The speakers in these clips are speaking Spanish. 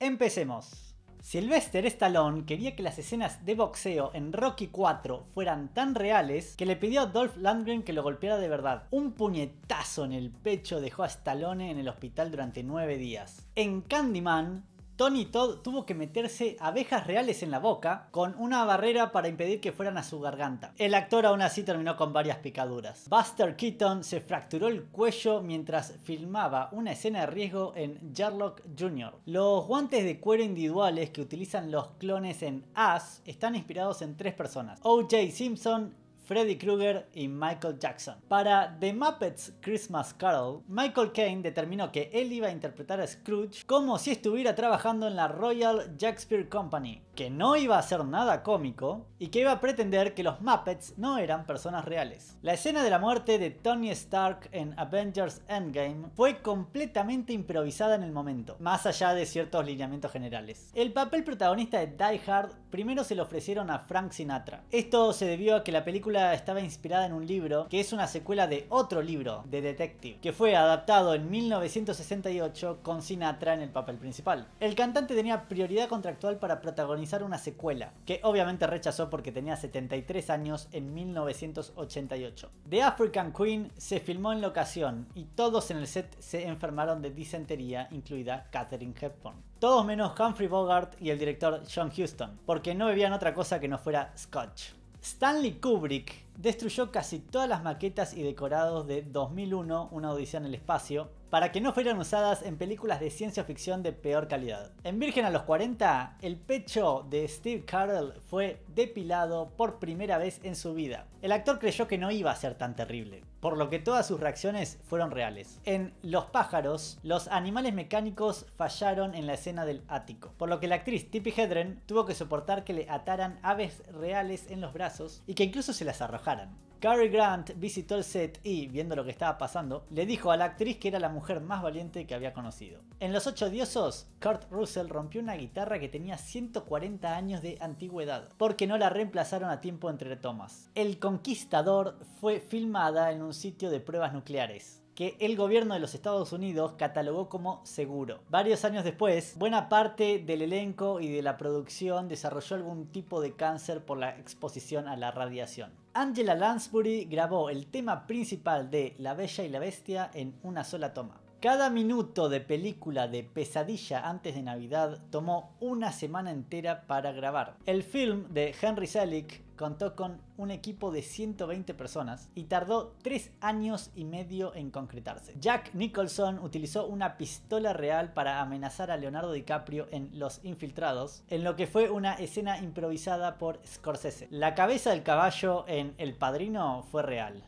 Empecemos. Sylvester Stallone quería que las escenas de boxeo en Rocky 4 fueran tan reales que le pidió a Dolph Lundgren que lo golpeara de verdad. Un puñetazo en el pecho dejó a Stallone en el hospital durante nueve días. En Candyman, Tony Todd tuvo que meterse abejas reales en la boca con una barrera para impedir que fueran a su garganta. El actor aún así terminó con varias picaduras. Buster Keaton se fracturó el cuello mientras filmaba una escena de riesgo en Sherlock Jr. Los guantes de cuero individuales que utilizan los clones en As están inspirados en tres personas. O.J. Simpson, Freddy Krueger y Michael Jackson. Para The Muppets Christmas Carol, Michael Caine determinó que él iba a interpretar a Scrooge como si estuviera trabajando en la Royal Shakespeare Company, que no iba a ser nada cómico y que iba a pretender que los Muppets no eran personas reales. La escena de la muerte de Tony Stark en Avengers Endgame fue completamente improvisada en el momento, más allá de ciertos lineamientos generales. El papel protagonista de Die Hard primero se lo ofrecieron a Frank Sinatra. Esto se debió a que la película estaba inspirada en un libro que es una secuela de otro libro, de Detective, que fue adaptado en 1968 con Sinatra en el papel principal. El cantante tenía prioridad contractual para protagonizar una secuela, que obviamente rechazó porque tenía 73 años en 1988. The African Queen se filmó en locación y todos en el set se enfermaron de disentería, incluida catherine Hepburn. Todos menos Humphrey Bogart y el director John Huston, porque no bebían otra cosa que no fuera scotch. Stanley Kubrick destruyó casi todas las maquetas y decorados de 2001, Una audición en el Espacio, para que no fueran usadas en películas de ciencia ficción de peor calidad. En Virgen a los 40, el pecho de Steve Carell fue depilado por primera vez en su vida. El actor creyó que no iba a ser tan terrible, por lo que todas sus reacciones fueron reales. En Los pájaros, los animales mecánicos fallaron en la escena del ático, por lo que la actriz Tippi Hedren tuvo que soportar que le ataran aves reales en los brazos y que incluso se las arrojaran. Cary Grant visitó el set y, viendo lo que estaba pasando, le dijo a la actriz que era la mujer más valiente que había conocido. En Los Ocho Diosos, Kurt Russell rompió una guitarra que tenía 140 años de antigüedad, porque no la reemplazaron a tiempo entre tomas. El Conquistador fue filmada en un sitio de pruebas nucleares que el gobierno de los Estados Unidos catalogó como seguro. Varios años después, buena parte del elenco y de la producción desarrolló algún tipo de cáncer por la exposición a la radiación. Angela Lansbury grabó el tema principal de La Bella y la Bestia en una sola toma. Cada minuto de película de Pesadilla antes de Navidad tomó una semana entera para grabar. El film de Henry Selick contó con un equipo de 120 personas y tardó 3 años y medio en concretarse. Jack Nicholson utilizó una pistola real para amenazar a Leonardo DiCaprio en Los Infiltrados, en lo que fue una escena improvisada por Scorsese. La cabeza del caballo en El Padrino fue real.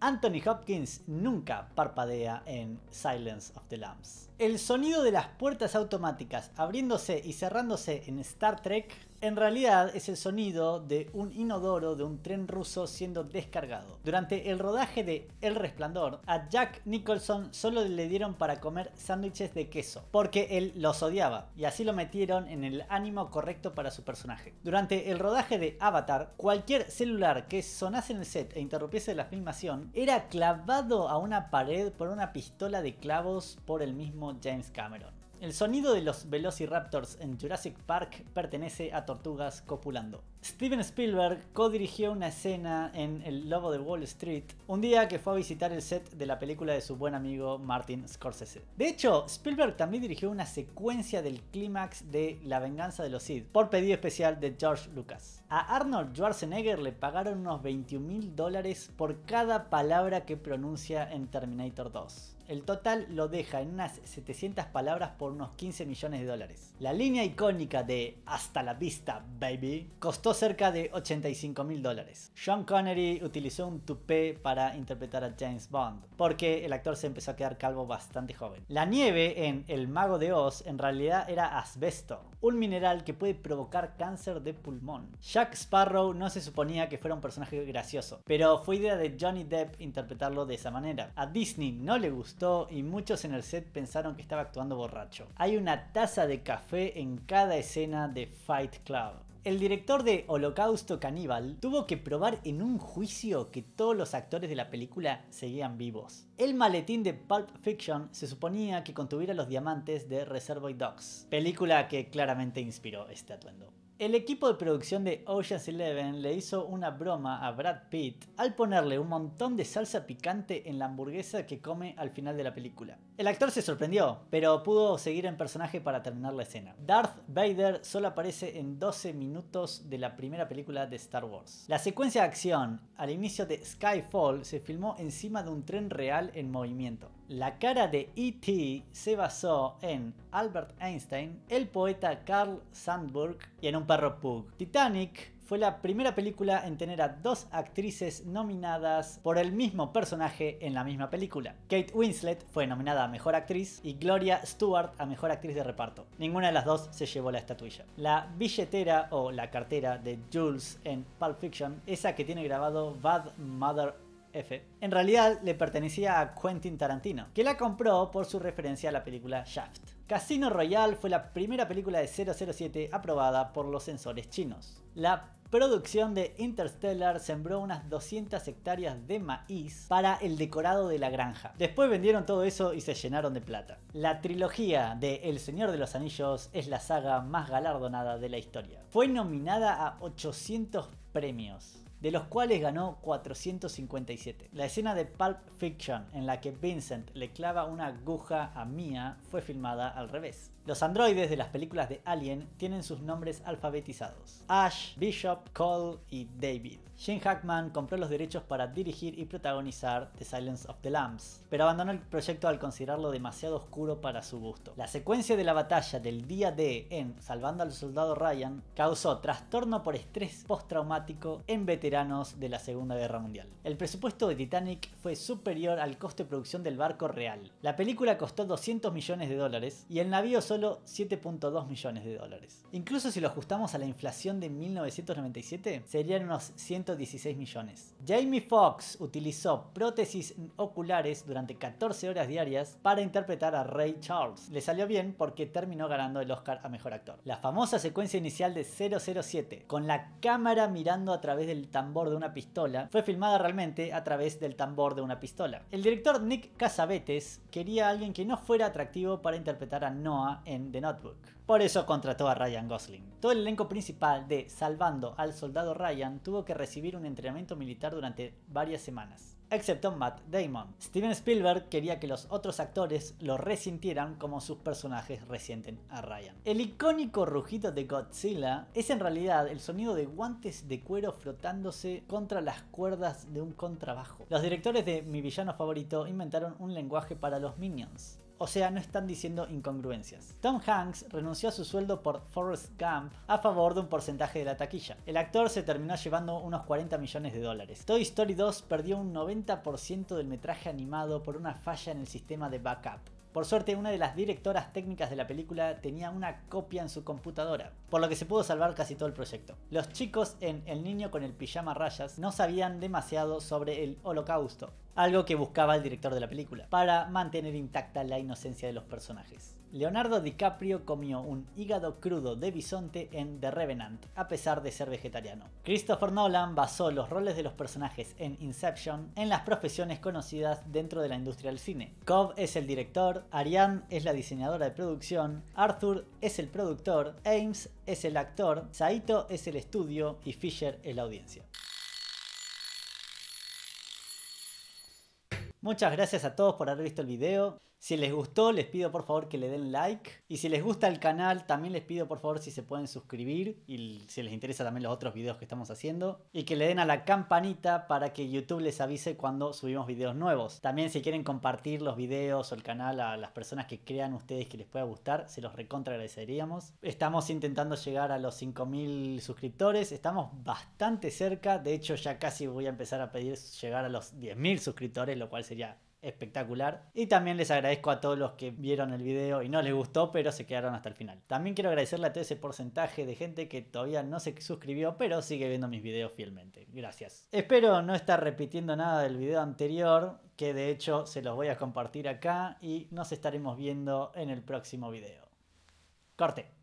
Anthony Hopkins nunca parpadea en Silence of the Lambs. El sonido de las puertas automáticas abriéndose y cerrándose en Star Trek en realidad es el sonido de un inodoro de un tren ruso siendo descargado. Durante el rodaje de El Resplandor, a Jack Nicholson solo le dieron para comer sándwiches de queso, porque él los odiaba, y así lo metieron en el ánimo correcto para su personaje. Durante el rodaje de Avatar, cualquier celular que sonase en el set e interrumpiese la filmación era clavado a una pared por una pistola de clavos por el mismo James Cameron. El sonido de los Velociraptors en Jurassic Park pertenece a tortugas copulando. Steven Spielberg co-dirigió una escena en El Lobo de Wall Street un día que fue a visitar el set de la película de su buen amigo Martin Scorsese. De hecho, Spielberg también dirigió una secuencia del clímax de La venganza de los Sith por pedido especial de George Lucas. A Arnold Schwarzenegger le pagaron unos 21 mil dólares por cada palabra que pronuncia en Terminator 2. El total lo deja en unas 700 palabras por unos 15 millones de dólares. La línea icónica de Hasta la vista, baby, costó cerca de 85 mil dólares. Sean Connery utilizó un tupé para interpretar a James Bond, porque el actor se empezó a quedar calvo bastante joven. La nieve en El Mago de Oz en realidad era asbesto, un mineral que puede provocar cáncer de pulmón. Jack Sparrow no se suponía que fuera un personaje gracioso, pero fue idea de Johnny Depp interpretarlo de esa manera. A Disney no le gustó y muchos en el set pensaron que estaba actuando borracho. Hay una taza de café en cada escena de Fight Club. El director de Holocausto Caníbal tuvo que probar en un juicio que todos los actores de la película seguían vivos. El maletín de Pulp Fiction se suponía que contuviera los diamantes de Reservoir Dogs, película que claramente inspiró este atuendo. El equipo de producción de Ocean's Eleven le hizo una broma a Brad Pitt al ponerle un montón de salsa picante en la hamburguesa que come al final de la película. El actor se sorprendió, pero pudo seguir en personaje para terminar la escena. Darth Vader solo aparece en 12 minutos de la primera película de Star Wars. La secuencia de acción al inicio de Skyfall se filmó encima de un tren real en movimiento. La cara de E.T. se basó en Albert Einstein, el poeta Carl Sandburg y en un perro Pug. Titanic fue la primera película en tener a dos actrices nominadas por el mismo personaje en la misma película. Kate Winslet fue nominada a Mejor Actriz y Gloria Stewart a Mejor Actriz de Reparto. Ninguna de las dos se llevó la estatuilla. La billetera o la cartera de Jules en Pulp Fiction, esa que tiene grabado Bad Mother en realidad le pertenecía a Quentin Tarantino, que la compró por su referencia a la película Shaft. Casino Royale fue la primera película de 007 aprobada por los censores chinos. La producción de Interstellar sembró unas 200 hectáreas de maíz para el decorado de la granja. Después vendieron todo eso y se llenaron de plata. La trilogía de El Señor de los Anillos es la saga más galardonada de la historia. Fue nominada a 800 premios de los cuales ganó 457. La escena de Pulp Fiction en la que Vincent le clava una aguja a Mia fue filmada al revés. Los androides de las películas de Alien tienen sus nombres alfabetizados. Ash, Bishop, Cole y David. Shane Hackman compró los derechos para dirigir y protagonizar The Silence of the Lambs, pero abandonó el proyecto al considerarlo demasiado oscuro para su gusto. La secuencia de la batalla del día D en Salvando al Soldado Ryan causó trastorno por estrés postraumático en veteranos de la Segunda Guerra Mundial. El presupuesto de Titanic fue superior al coste de producción del barco real. La película costó 200 millones de dólares y el navío solo 7.2 millones de dólares. Incluso si lo ajustamos a la inflación de 1997, serían unos 116 millones. Jamie Foxx utilizó prótesis oculares durante 14 horas diarias para interpretar a Ray Charles. Le salió bien porque terminó ganando el Oscar a Mejor Actor. La famosa secuencia inicial de 007, con la cámara mirando a través del tambor de una pistola, fue filmada realmente a través del tambor de una pistola. El director Nick Cassavetes quería a alguien que no fuera atractivo para interpretar a Noah en The Notebook. Por eso contrató a Ryan Gosling. Todo el elenco principal de Salvando al Soldado Ryan tuvo que recibir un entrenamiento militar durante varias semanas excepto Matt Damon. Steven Spielberg quería que los otros actores lo resintieran como sus personajes resienten a Ryan. El icónico rugido de Godzilla es en realidad el sonido de guantes de cuero frotándose contra las cuerdas de un contrabajo. Los directores de Mi Villano Favorito inventaron un lenguaje para los minions o sea, no están diciendo incongruencias. Tom Hanks renunció a su sueldo por Forrest Gump a favor de un porcentaje de la taquilla. El actor se terminó llevando unos 40 millones de dólares. Toy Story 2 perdió un 90% del metraje animado por una falla en el sistema de backup. Por suerte, una de las directoras técnicas de la película tenía una copia en su computadora, por lo que se pudo salvar casi todo el proyecto. Los chicos en El niño con el pijama rayas no sabían demasiado sobre el holocausto, algo que buscaba el director de la película, para mantener intacta la inocencia de los personajes. Leonardo DiCaprio comió un hígado crudo de bisonte en The Revenant, a pesar de ser vegetariano. Christopher Nolan basó los roles de los personajes en Inception en las profesiones conocidas dentro de la industria del cine. Cobb es el director, Ariane es la diseñadora de producción, Arthur es el productor, Ames es el actor, Saito es el estudio y Fisher es la audiencia. Muchas gracias a todos por haber visto el video. Si les gustó, les pido por favor que le den like. Y si les gusta el canal, también les pido por favor si se pueden suscribir y si les interesa también los otros videos que estamos haciendo. Y que le den a la campanita para que YouTube les avise cuando subimos videos nuevos. También si quieren compartir los videos o el canal a las personas que crean ustedes que les pueda gustar, se los recontra agradeceríamos. Estamos intentando llegar a los 5.000 suscriptores. Estamos bastante cerca. De hecho, ya casi voy a empezar a pedir llegar a los 10.000 suscriptores, lo cual sería espectacular. Y también les agradezco a todos los que vieron el video y no les gustó, pero se quedaron hasta el final. También quiero agradecerle a todo ese porcentaje de gente que todavía no se suscribió, pero sigue viendo mis videos fielmente. Gracias. Espero no estar repitiendo nada del video anterior, que de hecho se los voy a compartir acá y nos estaremos viendo en el próximo video. Corte.